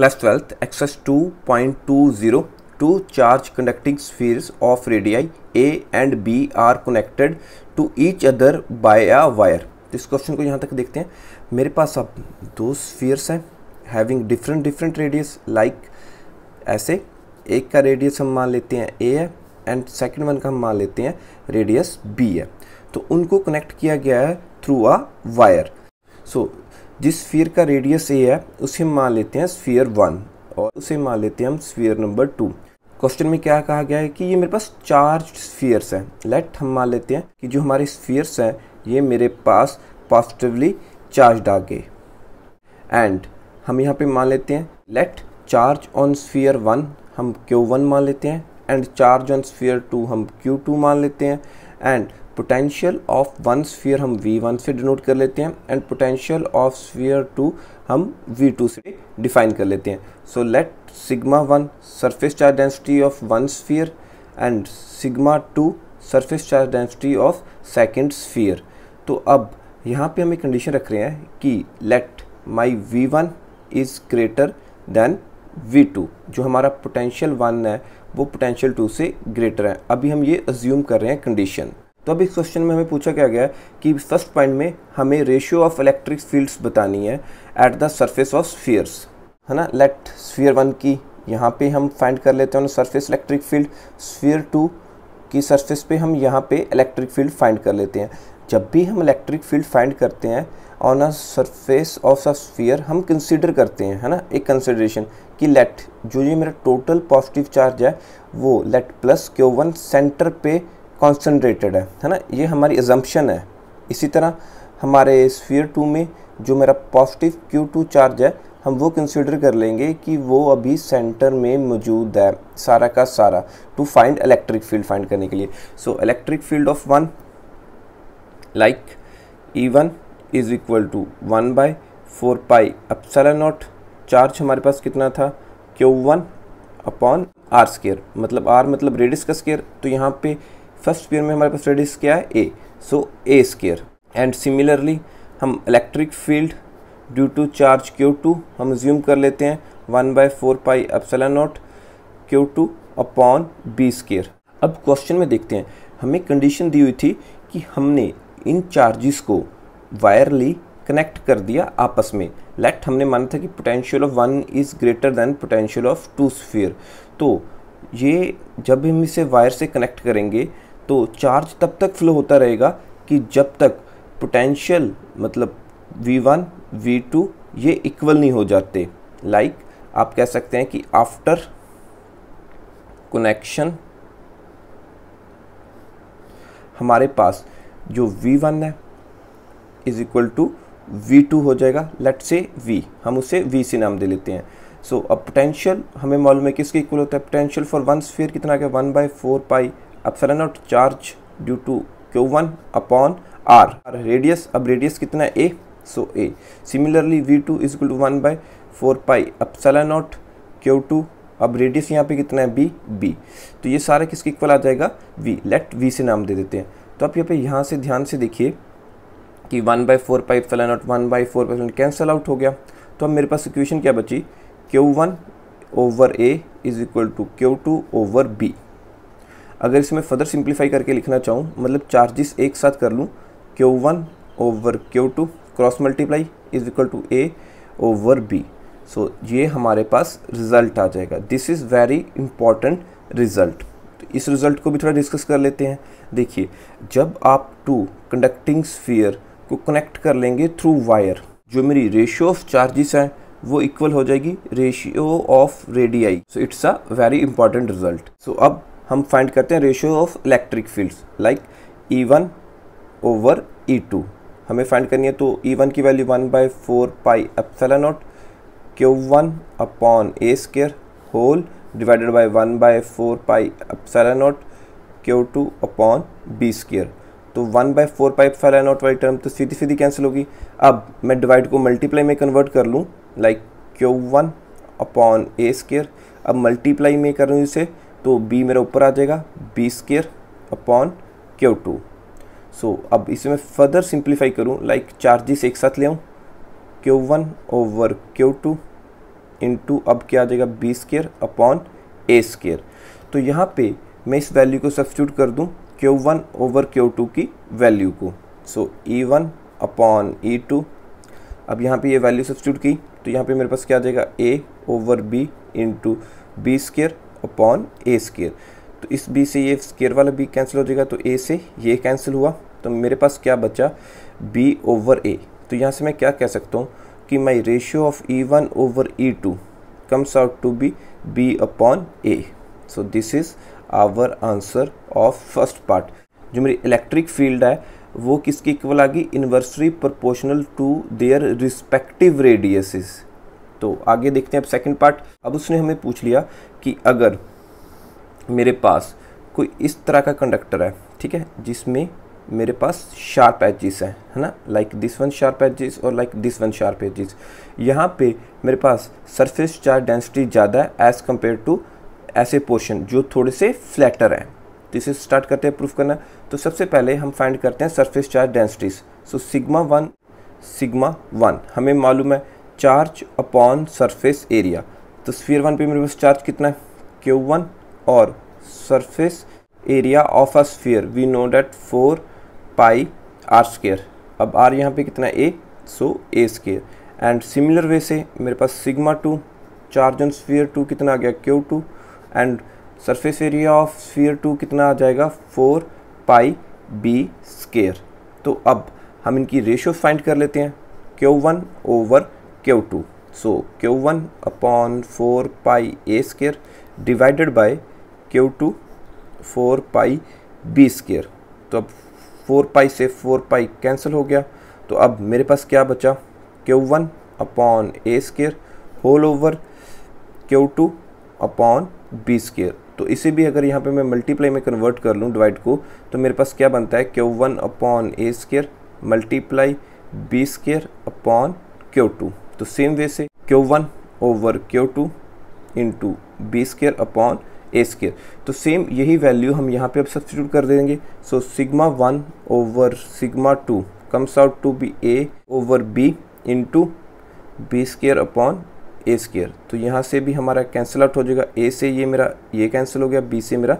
Class 12th, point 2.20 two charge conducting spheres of radii A and B are connected to each other by a wire. Wire इस question को यहाँ तक देखते हैं मेरे पास अब दो स्फीयर्स हैं having different different radius like ऐसे एक का रेडियस हम मान लेते हैं ए है एंड सेकंड वन का हम मान लेते हैं रेडियस बी है तो उनको कनेक्ट किया गया है थ्रू अ वायर सो जिस स्फीयर का रेडियस ए है उसे मान लेते हैं स्फीयर वन और उसे मान लेते हैं हम स्फीयर नंबर टू क्वेश्चन में क्या कहा गया है कि ये मेरे पास चार्ज स्फीयर्स हैं लेट हम मान लेते हैं कि जो हमारे स्फीयर्स हैं ये मेरे पास पॉजिटिवली चार्ज आ गए एंड हम यहाँ पे मान लेते हैं let charge on sphere one हम क्यू वन मान लेते हैं and charge on sphere two हम क्यू टू मान लेते हैं and potential of one sphere हम वी वन से डिनोट कर लेते हैं and potential of sphere two हम वी टू से डिफाइन कर लेते हैं so let sigma one surface charge density of one sphere and sigma two surface charge density of second sphere तो अब यहाँ पे हम एक कंडीशन रख रहे हैं कि let my V one is greater than V two जो हमारा पोटेंशियल वन है वो पोटेंशियल टू से ग्रेटर है अभी हम ये अज्यूम कर रहे हैं कंडीशन तो अब इस क्वेश्चन में हमें पूछा क्या गया कि फर्स्ट पॉइंट में हमें रेशियो ऑफ इलेक्ट्रिक फील्ड्स बतानी है at the surface of spheres है ना लेट स्फीयर वन की यहाँ पे हम फाइंड कर लेते हैं surface electric field sphere two की सरफेस पे हम यहाँ पे इलेक्ट्रिक फील्ड फाइंड कर लेते हैं जब भी हम इलेक्ट्रिक फील्ड फाइंड करते हैं on a surface of a sphere हम कंसिडर करते हैं है ना एक कंसिडरेशन कि लेट जो ये मेरा टोटल पॉजिटिव चार्ज है वो let plus Q one centre पे कॉन्सनट्रेटेड है है ना ये हमारी एजम्पन है इसी तरह हमारे स्फीयर टू में जो मेरा पॉजिटिव क्यू टू चार्ज है हम वो कंसिडर कर लेंगे कि वो अभी सेंटर में मौजूद है सारा का सारा to find electric field find करने के लिए so electric field of one like E one is equal to one by four pi सारा नॉट चार्ज हमारे पास कितना था Q one upon R square मतलब आर मतलब रेडिस का स्केयर तो यहाँ पे फर्स्ट पेयर में हमारे पास रेडियस क्या है A so A square and similarly हम electric field due to charge Q two हम ज्यूम कर लेते हैं one by four pi epsilon naught Q two upon B square अब क्वेश्चन में देखते हैं हमें कंडीशन दी हुई थी कि हमने इन चार्जेस को वायरली कनेक्ट कर दिया आपस में लेट हमने माना था कि potential of one is greater than potential of two sphere तो ये जब हम इसे वायर से कनेक्ट करेंगे तो चार्ज तब तक फ्लो होता रहेगा कि जब तक पोटेंशियल मतलब V1, V2 ये इक्वल नहीं हो जाते लाइक like, आप कह सकते हैं कि आफ्टर कनेक्शन हमारे पास जो V1 है is equal to V two हो जाएगा लेट से V हम उसे V से नाम दे लेते हैं सो अब पोटेंशियल हमें मालूम है किसके इक्वल होता है पोटेंशियल फॉर वन स्फीयर कितना क्या one by four pi epsilon naught charge due to Q one upon R radius अब रेडियस कितना है A so A similarly V two is to one by four pi epsilon naught Q two अब radius यहाँ पे कितना है B B तो ये सारा किसके इक्वल आ जाएगा वी लेट वी से नाम दे देते हैं तो आप यहाँ पे यहाँ से ध्यान से देखिए कि one by four pi epsilon naught one by four percent cancel out हो गया तो अब मेरे पास इक्वेशन क्या बची Q one over A is equal to Q two over B अगर इसे मैं फर्दर सिंप्लीफाई करके लिखना चाहूँ मतलब चार्जेस एक साथ कर लूँ Q one over Q two cross multiply is equal to A over B so ये हमारे पास रिजल्ट आ जाएगा this is very important result इस रिजल्ट को भी थोड़ा डिस्कस कर लेते हैं देखिए जब आप टू कंडक्टिंग स्फीयर को कनेक्ट कर लेंगे थ्रू वायर जो मेरी रेशियो ऑफ चार्जेस हैं वो इक्वल हो जाएगी ratio of radii so it's a very important result so अब हम फाइंड करते हैं ratio of electric fields like E one over E two हमें फाइंड करनी है तो ई e वन की value one by four pi epsilon naught Q one upon A square whole divided by one by four pi epsilon naught Q two upon B square तो one by four pi epsilon not वाली term तो सीधी सीधी cancel होगी अब मैं divide को multiply में convert कर लूँ like Q one upon A square अब मल्टीप्लाई में कर इसे तो b मेरा ऊपर आ जाएगा B square upon Q two so अब इसे मैं फर्दर सिंप्लीफाई करूँ लाइक चार्जेस एक साथ ले आऊँ Q one over Q two into अब क्या आ जाएगा B square upon A square तो यहाँ पे मैं इस वैल्यू को सब्सिट्यूट कर दूँ Q one over Q two की वैल्यू को so E one upon E two अब यहाँ पे ये वैल्यू सब्सिट्यूट की तो यहाँ पे मेरे पास क्या आ जाएगा A over B into B square upon A square तो इस बी से ये स्केयर वाला बी कैंसिल हो जाएगा तो ए से ये कैंसिल हुआ तो मेरे पास क्या बचा बी ओवर ए तो यहाँ से मैं क्या कह सकता हूँ कि my ratio of E one over E two comes out to be B upon A so this is our answer of first part जो मेरी इलेक्ट्रिक फील्ड है वो किसकी इक्वल आ गई inversely proportional to their respective radiuses तो आगे देखते हैं अब सेकंड पार्ट अब उसने हमें पूछ लिया कि अगर मेरे पास कोई इस तरह का कंडक्टर है ठीक है जिसमें मेरे पास शार्प एजिस हैं है ना like this one sharp edges और like this one sharp edges यहाँ पे मेरे पास सरफेस चार्ज डेंसिटी ज़्यादा है एज़ कम्पेयर टू ऐसे पोर्शन जो थोड़े से फ्लैटर हैं तो इसे स्टार्ट करते हैं प्रूफ करना तो सबसे पहले हम फाइंड करते हैं surface charge densities so sigma one sigma one हमें मालूम है चार्ज अपॉन सरफेस एरिया तो स्फीयर वन पे मेरे पास चार्ज कितना है क्यू वन और surface area of a sphere we know that four pi R square अब आर यहाँ पे कितना A so A square and similar way से मेरे पास sigma two charge on sphere two कितना आ गया Q two and surface area of sphere two कितना आ जाएगा फोर पाई बी स्केयर तो अब हम इनकी रेशियो फाइंड कर लेते हैं Q one over Q two so Q one upon four pi A square divided by Q two four pi B square तो अब फोर पाई से फोर पाई कैंसिल हो गया तो अब मेरे पास क्या बचा Q one upon A square whole over Q two upon B square तो इसे भी अगर यहाँ पे मैं मल्टीप्लाई में कन्वर्ट कर लूँ डिवाइड को तो मेरे पास क्या बनता है Q one upon A square multiply B square upon Q two तो सेम वे से Q one over Q two into B square upon A square तो सेम यही वैल्यू हम यहाँ पे अब सब्सिट्यूट कर देंगे so sigma one over sigma two comes out to be A over B into B square upon A square तो यहाँ से भी हमारा कैंसिल आउट हो जाएगा ए से ये मेरा ये कैंसिल हो गया बी से मेरा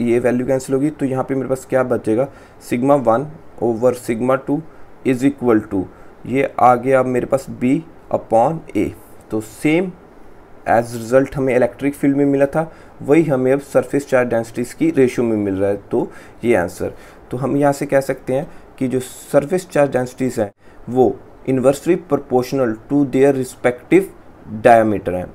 ये वैल्यू कैंसिल होगी तो यहाँ पे मेरे पास क्या बचेगा sigma one over sigma two is equal to ये आ गया अब मेरे पास बी अपॉन ए तो सेम एज रिज़ल्ट हमें इलेक्ट्रिक फील्ड में मिला था वही हमें अब सरफेस चार्ज डेंसिटीज़ की रेशियो में मिल रहा है तो ये आंसर तो हम यहाँ से कह सकते हैं कि जो सरफेस चार्ज डेंसिटीज़ हैं वो inversely proportional to their respective diameter हैं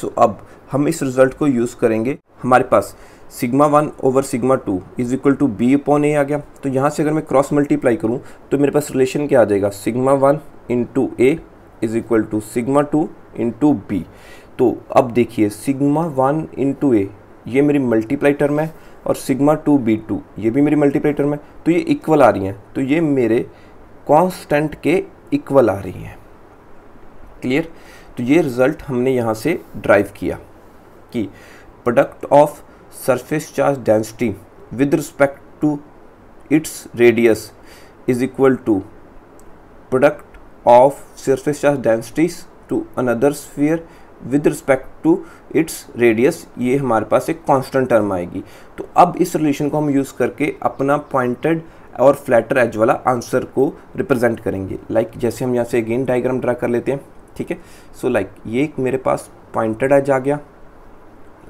सो so, अब हम इस रिज़ल्ट को यूज़ करेंगे हमारे पास sigma one over sigma two is equal to B upon A आ गया तो यहाँ से अगर मैं क्रॉस मल्टीप्लाई करूँ तो मेरे पास रिलेशन क्या आ जाएगा sigma one into A is equal to sigma two into B तो अब देखिए सिग्मा वन इंटू ए ये मेरी मल्टीप्लाई टर्म है और सिग्मा टू बी टू ये भी मेरी मल्टीप्लाई टर्म है तो ये इक्वल आ रही हैं तो ये मेरे कांस्टेंट के इक्वल आ रही हैं क्लियर तो ये रिज़ल्ट हमने यहाँ से ड्राइव किया कि product of surface charge density with respect to its radius is equal to product of surface charge densities to another sphere with respect to its radius ये हमारे पास एक कॉन्स्टेंट टर्म आएगी तो अब इस रिलेशन को हम यूज़ करके अपना पॉइंटेड और फ्लैटर एज वाला आंसर को रिप्रेजेंट करेंगे लाइक like, जैसे हम यहाँ से अगेन डायग्राम ड्रा कर लेते हैं ठीक है सो लाइक ये एक मेरे पास पॉइंटेड एज आ गया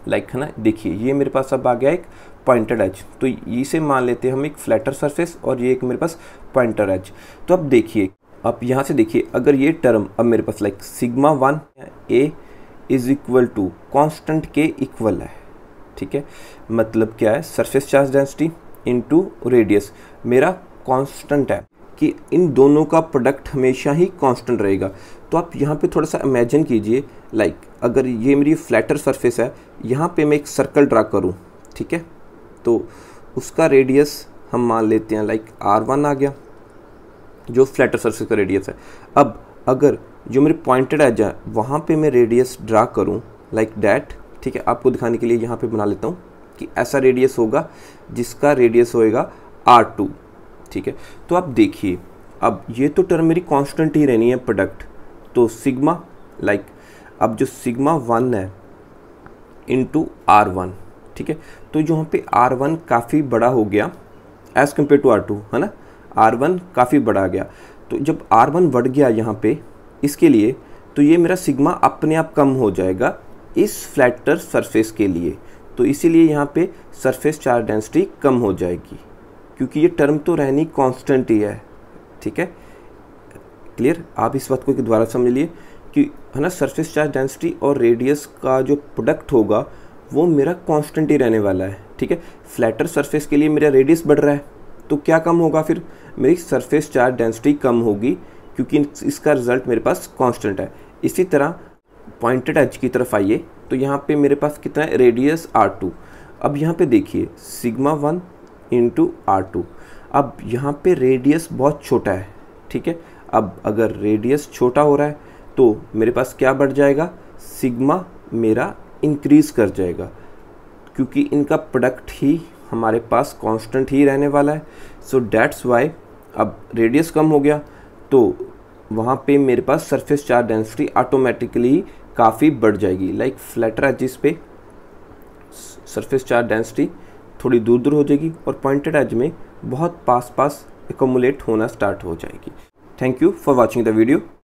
लाइक like, है ना देखिए ये मेरे पास अब आ गया एक पॉइंटेड एज तो इसे मान लेते हैं हम एक फ्लैटर सर्फेस और ये एक मेरे पास पॉइंटर एज तो अब देखिए आप यहाँ से देखिए अगर ये टर्म अब मेरे पास like sigma one A is equal to constant के इक्वल है ठीक है मतलब क्या है surface charge density into radius मेरा कांस्टेंट है कि इन दोनों का प्रोडक्ट हमेशा ही कांस्टेंट रहेगा तो आप यहाँ पे थोड़ा सा इमेजिन कीजिए लाइक अगर ये मेरी फ्लैटर सरफेस है यहाँ पे मैं एक सर्कल ड्रा करूँ ठीक है तो उसका रेडियस हम मान लेते हैं लाइक आर वन आ गया जो फ्लैटर सर्फिस का रेडियस है अब अगर जो मेरे पॉइंटेड एज है वहाँ पर मैं रेडियस ड्रा करूँ लाइक डैट ठीक है आपको दिखाने के लिए यहाँ पर बना लेता हूँ कि ऐसा रेडियस होगा जिसका रेडियस होएगा आर टू ठीक है तो आप देखिए अब ये तो टर्म मेरी कांस्टेंट ही रहनी है प्रोडक्ट तो सिग्मा लाइक अब जो सिग्मा वन है इनटू आर वन ठीक है तो यहाँ पे आर वन काफ़ी बड़ा हो गया as compare to R two है ना आर वन काफ़ी बढ़ा गया तो जब आर वन बढ़ गया यहाँ पे इसके लिए तो ये मेरा सिग्मा अपने आप कम हो जाएगा इस फ्लैटर सरफेस के लिए तो इसीलिए यहाँ पे सरफेस चार्ज डेंसिटी कम हो जाएगी क्योंकि ये टर्म तो रहनी कांस्टेंट ही है ठीक है क्लियर आप इस बात को एक दोबारा समझ लिए कि है ना सरफेस चार्ज डेंसिटी और रेडियस का जो प्रोडक्ट होगा वो मेरा कांस्टेंट ही रहने वाला है ठीक है फ्लैटर सरफेस के लिए मेरा रेडियस बढ़ रहा है तो क्या कम होगा फिर मेरी सरफेस चार्ज डेंसिटी कम होगी क्योंकि इसका रिज़ल्ट मेरे पास कांस्टेंट है इसी तरह पॉइंटेड एच की तरफ आइए तो यहाँ पे मेरे पास कितना है रेडियस आर टू अब यहाँ पे देखिए sigma one into R two अब यहाँ पे रेडियस बहुत छोटा है ठीक है अब अगर रेडियस छोटा हो रहा है तो मेरे पास क्या बढ़ जाएगा सिग्मा मेरा इंक्रीज़ कर जाएगा क्योंकि इनका प्रोडक्ट ही हमारे पास कांस्टेंट ही रहने वाला है सो डैट्स वाई अब रेडियस कम हो गया तो वहाँ पे मेरे पास सरफेस चार्ज डेंसिटी ऑटोमेटिकली काफ़ी बढ़ जाएगी लाइक फ्लैटर एजिस पे सरफेस चार्ज डेंसिटी थोड़ी दूर दूर हो जाएगी और पॉइंटेड एज में बहुत पास पास एकोमुलेट होना स्टार्ट हो जाएगी thank you for watching the video